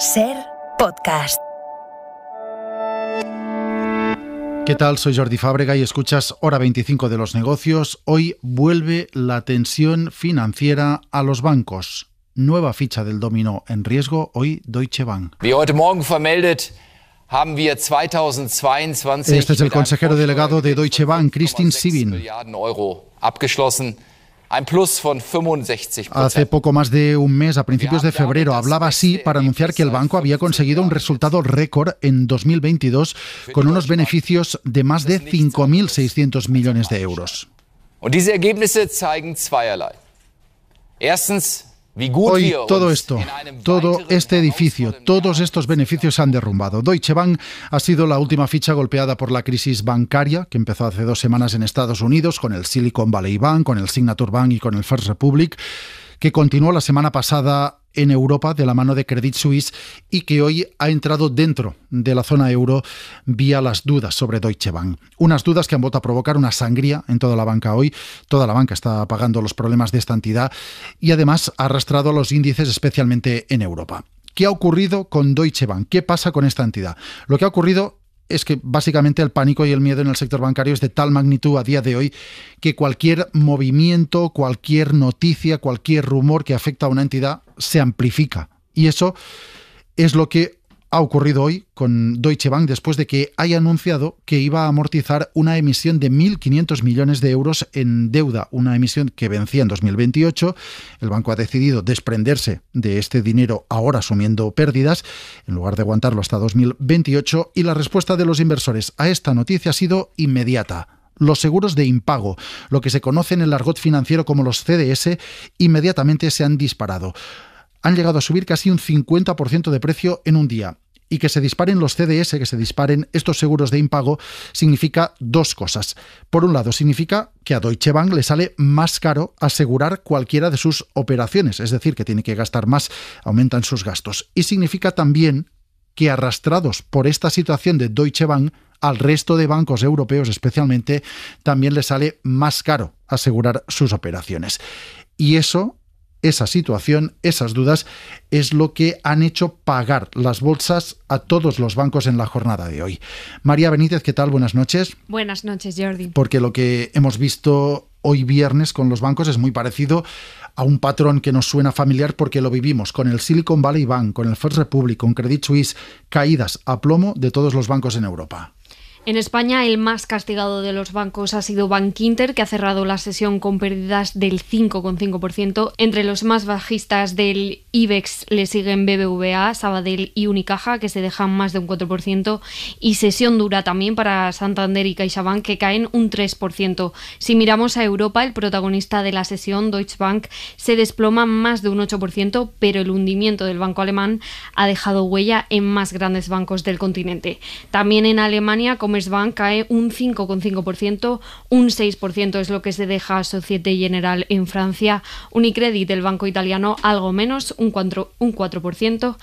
Ser podcast. ¿Qué tal? Soy Jordi Fábrega y escuchas Hora 25 de los negocios. Hoy vuelve la tensión financiera a los bancos. Nueva ficha del dominó en riesgo, hoy Deutsche Bank. heute Morgen vermeldet, este es el consejero delegado de Deutsche Bank, Christine Sibin. Hace poco más de un mes, a principios de febrero, hablaba así para anunciar que el banco había conseguido un resultado récord en 2022 con unos beneficios de más de 5.600 millones de euros. Hoy todo esto, todo este edificio, todos estos beneficios se han derrumbado. Deutsche Bank ha sido la última ficha golpeada por la crisis bancaria que empezó hace dos semanas en Estados Unidos con el Silicon Valley Bank, con el Signature Bank y con el First Republic, que continuó la semana pasada en Europa de la mano de Credit Suisse y que hoy ha entrado dentro de la zona euro vía las dudas sobre Deutsche Bank. Unas dudas que han vuelto a provocar una sangría en toda la banca hoy. Toda la banca está pagando los problemas de esta entidad y además ha arrastrado los índices especialmente en Europa. ¿Qué ha ocurrido con Deutsche Bank? ¿Qué pasa con esta entidad? Lo que ha ocurrido es que básicamente el pánico y el miedo en el sector bancario es de tal magnitud a día de hoy que cualquier movimiento, cualquier noticia, cualquier rumor que afecta a una entidad se amplifica. Y eso es lo que ha ocurrido hoy con Deutsche Bank después de que haya anunciado que iba a amortizar una emisión de 1.500 millones de euros en deuda, una emisión que vencía en 2028. El banco ha decidido desprenderse de este dinero ahora asumiendo pérdidas, en lugar de aguantarlo hasta 2028, y la respuesta de los inversores a esta noticia ha sido inmediata los seguros de impago, lo que se conoce en el argot financiero como los CDS, inmediatamente se han disparado han llegado a subir casi un 50% de precio en un día. Y que se disparen los CDS, que se disparen estos seguros de impago, significa dos cosas. Por un lado, significa que a Deutsche Bank le sale más caro asegurar cualquiera de sus operaciones, es decir, que tiene que gastar más, aumentan sus gastos. Y significa también que arrastrados por esta situación de Deutsche Bank, al resto de bancos europeos especialmente, también le sale más caro asegurar sus operaciones. Y eso esa situación, esas dudas, es lo que han hecho pagar las bolsas a todos los bancos en la jornada de hoy. María Benítez, ¿qué tal? Buenas noches. Buenas noches, Jordi. Porque lo que hemos visto hoy viernes con los bancos es muy parecido a un patrón que nos suena familiar porque lo vivimos con el Silicon Valley Bank, con el First Republic, con Credit Suisse, caídas a plomo de todos los bancos en Europa. En España, el más castigado de los bancos ha sido Bank Inter, que ha cerrado la sesión con pérdidas del 5,5%. Entre los más bajistas del IBEX le siguen BBVA, Sabadell y Unicaja, que se dejan más de un 4%. Y sesión dura también para Santander y CaixaBank, que caen un 3%. Si miramos a Europa, el protagonista de la sesión, Deutsche Bank, se desploma más de un 8%, pero el hundimiento del banco alemán ha dejado huella en más grandes bancos del continente. También en Alemania, como Bank cae un 5,5%, un 6% es lo que se deja Societe General en Francia, Unicredit, el banco italiano, algo menos, un 4%. Un 4%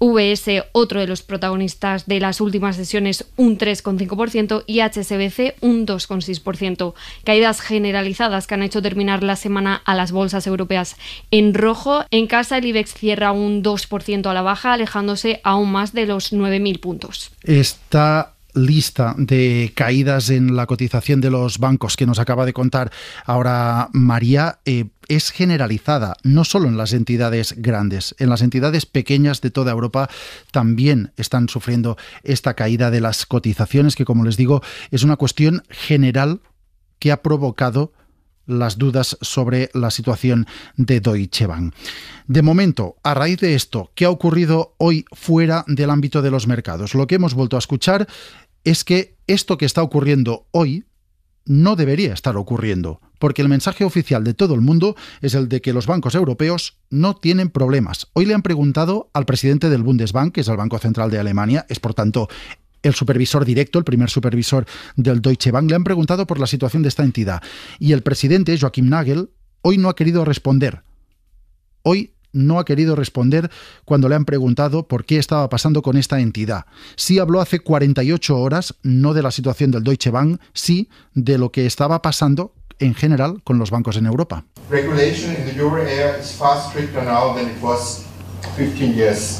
VS, otro de los protagonistas de las últimas sesiones, un 3,5% y HSBC un 2,6%. Caídas generalizadas que han hecho terminar la semana a las bolsas europeas en rojo. En casa el IBEX cierra un 2% a la baja, alejándose aún más de los 9.000 puntos. Está lista de caídas en la cotización de los bancos que nos acaba de contar ahora María eh, es generalizada, no solo en las entidades grandes, en las entidades pequeñas de toda Europa también están sufriendo esta caída de las cotizaciones, que como les digo es una cuestión general que ha provocado las dudas sobre la situación de Deutsche Bank. De momento, a raíz de esto, ¿qué ha ocurrido hoy fuera del ámbito de los mercados? Lo que hemos vuelto a escuchar es que esto que está ocurriendo hoy no debería estar ocurriendo, porque el mensaje oficial de todo el mundo es el de que los bancos europeos no tienen problemas. Hoy le han preguntado al presidente del Bundesbank, que es el Banco Central de Alemania, es por tanto el supervisor directo, el primer supervisor del Deutsche Bank, le han preguntado por la situación de esta entidad. Y el presidente, Joachim Nagel, hoy no ha querido responder. Hoy no ha querido responder cuando le han preguntado por qué estaba pasando con esta entidad. Sí habló hace 48 horas, no de la situación del Deutsche Bank, sí de lo que estaba pasando en general con los bancos en Europa.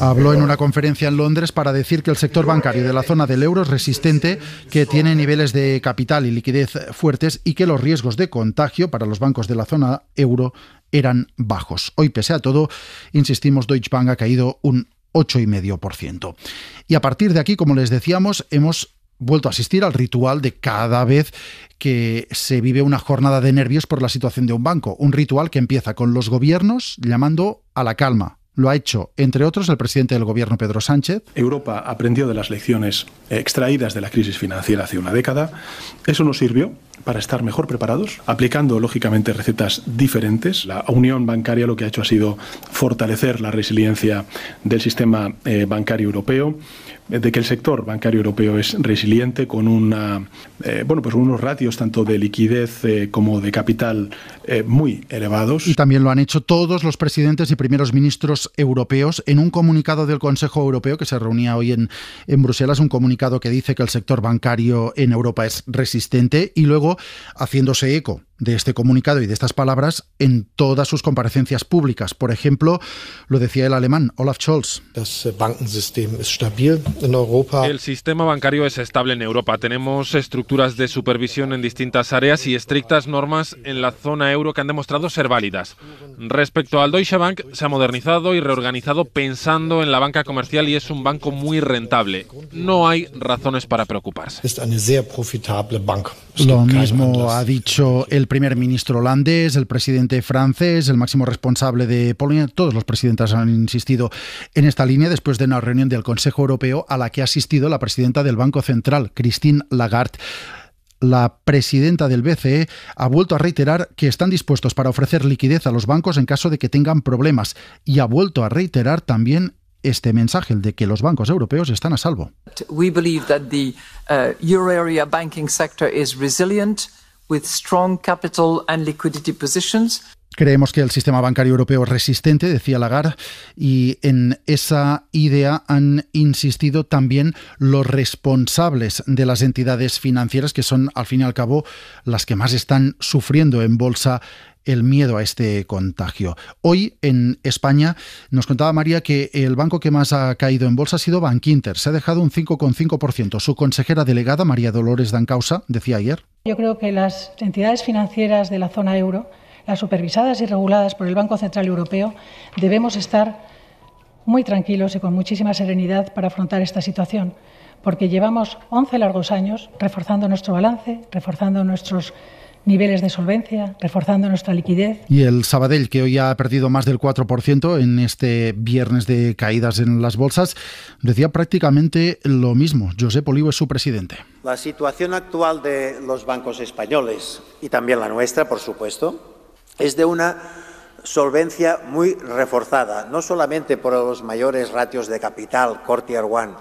Habló en una conferencia en Londres para decir que el sector bancario de la zona del euro es resistente, que tiene niveles de capital y liquidez fuertes y que los riesgos de contagio para los bancos de la zona euro eran bajos. Hoy, pese a todo, insistimos, Deutsche Bank ha caído un 8,5%. Y a partir de aquí, como les decíamos, hemos vuelto a asistir al ritual de cada vez que se vive una jornada de nervios por la situación de un banco. Un ritual que empieza con los gobiernos llamando a la calma, lo ha hecho, entre otros, el presidente del gobierno Pedro Sánchez. Europa aprendió de las lecciones extraídas de la crisis financiera hace una década. Eso nos sirvió para estar mejor preparados, aplicando lógicamente recetas diferentes. La unión bancaria lo que ha hecho ha sido fortalecer la resiliencia del sistema eh, bancario europeo. Eh, de que el sector bancario europeo es resiliente con una, eh, bueno, pues unos ratios tanto de liquidez eh, como de capital muy elevados. Y también lo han hecho todos los presidentes y primeros ministros europeos en un comunicado del Consejo Europeo que se reunía hoy en Bruselas, un comunicado que dice que el sector bancario en Europa es resistente y luego haciéndose eco de este comunicado y de estas palabras en todas sus comparecencias públicas. Por ejemplo, lo decía el alemán Olaf Scholz. El sistema bancario es estable en Europa. Tenemos estructuras de supervisión en distintas áreas y estrictas normas en la zona euro que han demostrado ser válidas. Respecto al Deutsche Bank, se ha modernizado y reorganizado pensando en la banca comercial y es un banco muy rentable. No hay razones para preocuparse. Es lo mismo ha dicho el primer ministro holandés, el presidente francés, el máximo responsable de Polonia. Todos los presidentes han insistido en esta línea después de una reunión del Consejo Europeo a la que ha asistido la presidenta del Banco Central, Christine Lagarde la presidenta del BCE ha vuelto a reiterar que están dispuestos para ofrecer liquidez a los bancos en caso de que tengan problemas y ha vuelto a reiterar también este mensaje, el de que los bancos europeos están a salvo. Creemos que el sistema bancario europeo es resistente, decía Lagarde, y en esa idea han insistido también los responsables de las entidades financieras, que son al fin y al cabo las que más están sufriendo en bolsa el miedo a este contagio. Hoy en España nos contaba María que el banco que más ha caído en bolsa ha sido Bankinter. Se ha dejado un 5,5%. Su consejera delegada, María Dolores Dancausa, decía ayer. Yo creo que las entidades financieras de la zona euro, las supervisadas y reguladas por el Banco Central Europeo, debemos estar muy tranquilos y con muchísima serenidad para afrontar esta situación, porque llevamos 11 largos años reforzando nuestro balance, reforzando nuestros niveles de solvencia, reforzando nuestra liquidez. Y el Sabadell, que hoy ha perdido más del 4% en este viernes de caídas en las bolsas, decía prácticamente lo mismo. José Olivo es su presidente. La situación actual de los bancos españoles, y también la nuestra, por supuesto, es de una solvencia muy reforzada, no solamente por los mayores ratios de capital, Cortier One,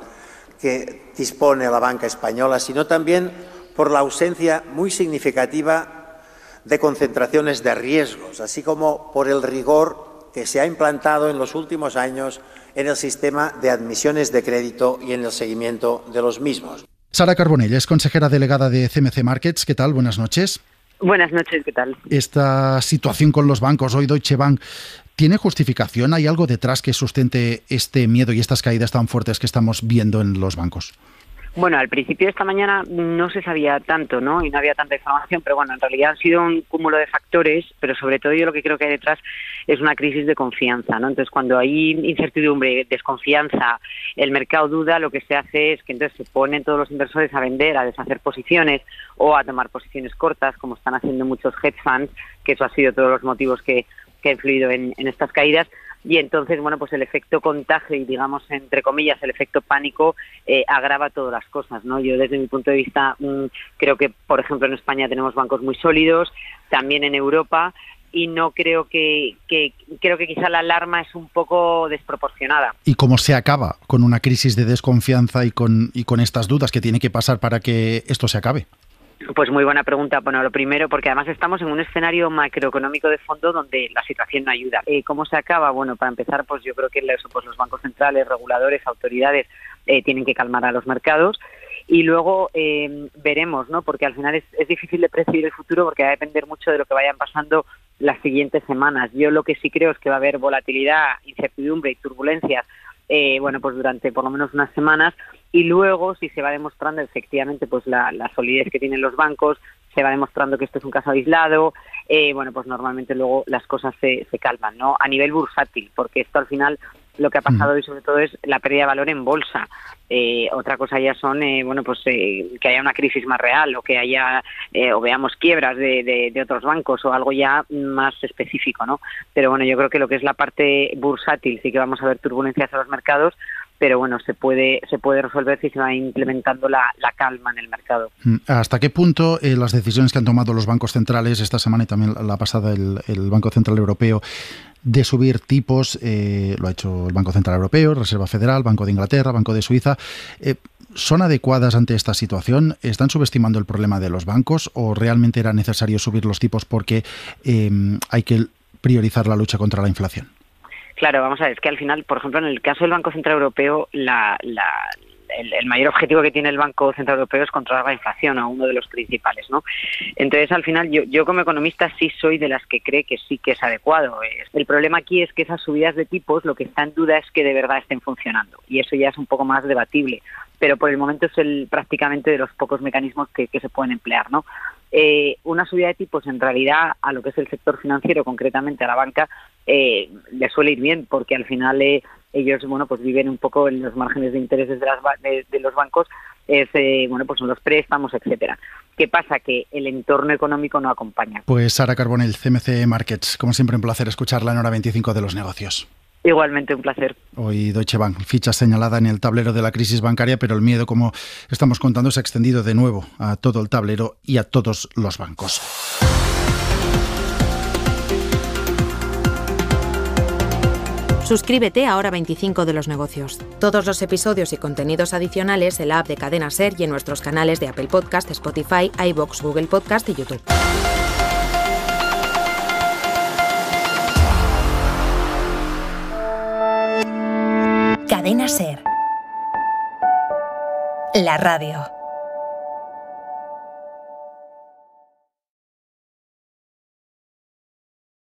que dispone la banca española, sino también por la ausencia muy significativa de concentraciones de riesgos, así como por el rigor que se ha implantado en los últimos años en el sistema de admisiones de crédito y en el seguimiento de los mismos. Sara Carbonell es consejera delegada de CMC Markets. ¿Qué tal? Buenas noches. Buenas noches, ¿qué tal? Esta situación con los bancos, hoy Deutsche Bank, ¿tiene justificación? ¿Hay algo detrás que sustente este miedo y estas caídas tan fuertes que estamos viendo en los bancos? Bueno, al principio de esta mañana no se sabía tanto, ¿no? Y no había tanta información, pero bueno, en realidad han sido un cúmulo de factores, pero sobre todo yo lo que creo que hay detrás es una crisis de confianza, ¿no? Entonces, cuando hay incertidumbre, desconfianza, el mercado duda, lo que se hace es que entonces se ponen todos los inversores a vender, a deshacer posiciones o a tomar posiciones cortas, como están haciendo muchos hedge funds, que eso ha sido todos los motivos que, que ha influido en estas caídas y entonces, bueno, pues el efecto contagio y digamos, entre comillas, el efecto pánico eh, agrava todas las cosas, ¿no? Yo desde mi punto de vista mm, creo que, por ejemplo, en España tenemos bancos muy sólidos, también en Europa, y no creo que, creo que quizá la alarma es un poco desproporcionada. ¿Y cómo se acaba con una crisis de desconfianza y con estas dudas que tiene que pasar para que esto se acabe? Pues muy buena pregunta. Bueno, lo primero, porque además estamos en un escenario macroeconómico de fondo donde la situación no ayuda. Eh, ¿Cómo se acaba? Bueno, para empezar, pues yo creo que los, pues bancos centrales, reguladores, autoridades eh, tienen que calmar a los mercados y luego eh, veremos, ¿no? Porque al final es, difícil de predecir el futuro porque va a depender mucho de lo que vayan pasando las siguientes semanas. Yo lo que sí creo es que va a haber volatilidad, incertidumbre y turbulencias, bueno, pues durante por lo menos unas semanas y luego si se va demostrando efectivamente pues la, solidez que tienen los bancos, se va demostrando que esto es un caso aislado, eh, bueno, pues normalmente luego las cosas se, se calman, ¿no? A nivel bursátil, porque esto al final lo que ha pasado hoy sobre todo es la pérdida de valor en bolsa. Eh, otra cosa ya son, eh, bueno, pues que haya una crisis más real o que haya, o veamos quiebras de, de, de, otros bancos o algo ya más específico, ¿no? Pero bueno, yo creo que lo que es la parte bursátil sí que vamos a ver turbulencias en los mercados, pero bueno, se puede, se puede resolver si se va implementando la, calma en el mercado. Mm, ¿Hasta qué punto eh, las decisiones que han tomado los bancos centrales esta semana y también la pasada el, Banco Central Europeo de subir tipos, eh, lo ha hecho el Banco Central Europeo, Reserva Federal, Banco de Inglaterra, Banco de Suiza, eh, ¿son adecuadas ante esta situación? ¿Están subestimando el problema de los bancos o realmente era necesario subir los tipos porque hay que priorizar la lucha contra la inflación? Claro, vamos a ver, es que al final, por ejemplo, en el caso del Banco Central Europeo, el, mayor objetivo que tiene el Banco Central Europeo es controlar la inflación, o uno de los principales, ¿no? Entonces, al final, yo, como economista sí soy de las que cree que sí que es adecuado. El problema aquí es que esas subidas de tipos lo que está en duda es que de verdad estén funcionando y eso ya es un poco más debatible, pero por el momento es el prácticamente de los pocos mecanismos que, que se pueden emplear, ¿no? eh, una subida de tipos en realidad a lo que es el sector financiero, concretamente a la banca, eh, le suele ir bien porque al final eh, ellos bueno pues viven un poco en los márgenes de intereses de, las de, los bancos, es, eh, bueno pues son los préstamos, etcétera. ¿Qué pasa? Que el entorno económico no acompaña. Pues Sara Carbonell, CMC Markets, como siempre un placer escucharla en hora 25 de los negocios. Igualmente un placer. Hoy Deutsche Bank, ficha señalada en el tablero de la crisis bancaria, pero el miedo, como estamos contando, se ha extendido de nuevo a todo el tablero y a todos los bancos. Suscríbete a Hora 25 de los Negocios. Todos los episodios y contenidos adicionales en la app de Cadena Ser y en nuestros canales de Apple Podcast, Spotify, iBox, Google Podcast y YouTube. Cadena Ser. La radio.